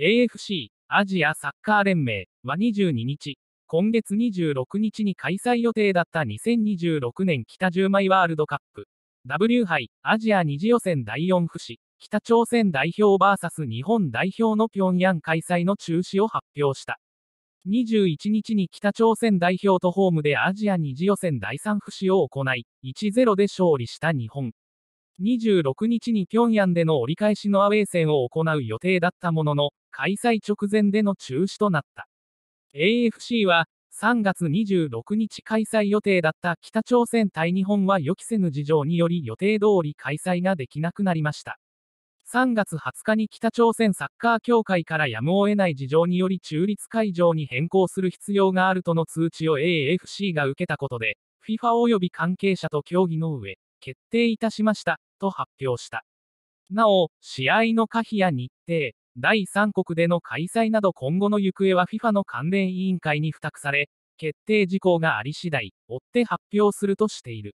AFC アジアサッカー連盟は22日、今月26日に開催予定だった2026年北10枚ワールドカップ W 杯アジア2次予選第4節北朝鮮代表 VS 日本代表の平壌開催の中止を発表した。21日に北朝鮮代表とホームでアジア2次予選第3節を行い、1-0で勝利した日本。26日に平壌での折り返しのアウェー戦を行う予定だったものの、開催直前での中止となった。AFC は、3月26日開催予定だった北朝鮮対日本は予期せぬ事情により予定通り開催ができなくなりました。3月20日に北朝鮮サッカー協会からやむを得ない事情により中立会場に変更する必要があるとの通知を AFC が受けたことで、FIFA 及び関係者と協議の上、決定いたしました。と発表した。なお、試合の可否や日程、第三国での開催など今後の行方は FIFA の関連委員会に付託され、決定事項があり次第、追って発表するとしている。